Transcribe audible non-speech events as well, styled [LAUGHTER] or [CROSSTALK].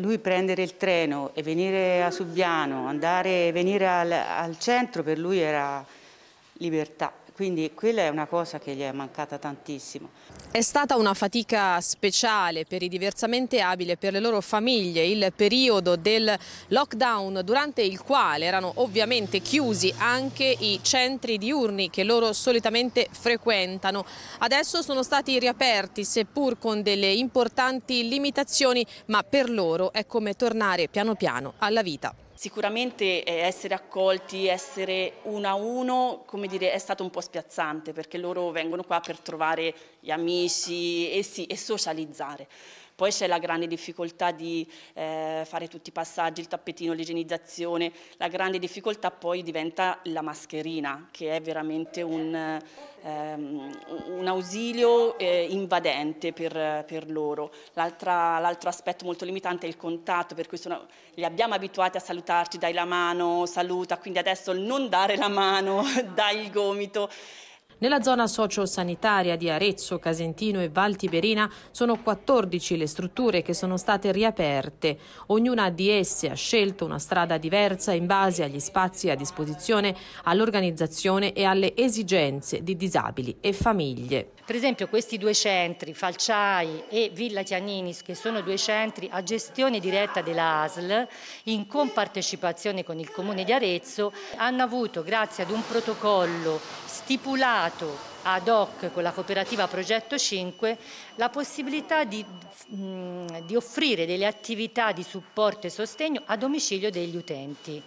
lui prendere il treno e venire a Subiano, andare, venire al, al centro per lui era libertà quindi quella è una cosa che gli è mancata tantissimo. È stata una fatica speciale per i diversamente abili e per le loro famiglie il periodo del lockdown durante il quale erano ovviamente chiusi anche i centri diurni che loro solitamente frequentano. Adesso sono stati riaperti seppur con delle importanti limitazioni ma per loro è come tornare piano piano alla vita. Sicuramente eh, essere accolti, essere uno a uno, come dire, è stato un po' spiazzante perché loro vengono qua per trovare gli amici e, sì, e socializzare. Poi c'è la grande difficoltà di eh, fare tutti i passaggi, il tappetino, l'igienizzazione, la grande difficoltà poi diventa la mascherina che è veramente un, ehm, un ausilio eh, invadente per, per loro. L'altro aspetto molto limitante è il contatto, per cui li abbiamo abituati a salutarci, dai la mano, saluta, quindi adesso non dare la mano, [LAUGHS] dai il gomito. Nella zona sociosanitaria di Arezzo, Casentino e Val Tiberina sono 14 le strutture che sono state riaperte. Ognuna di esse ha scelto una strada diversa in base agli spazi a disposizione, all'organizzazione e alle esigenze di disabili e famiglie. Per esempio questi due centri, Falciai e Villa Chianinis, che sono due centri a gestione diretta della ASL, in compartecipazione con il Comune di Arezzo, hanno avuto, grazie ad un protocollo stipulato creato ad hoc con la cooperativa Progetto 5 la possibilità di, mm, di offrire delle attività di supporto e sostegno a domicilio degli utenti.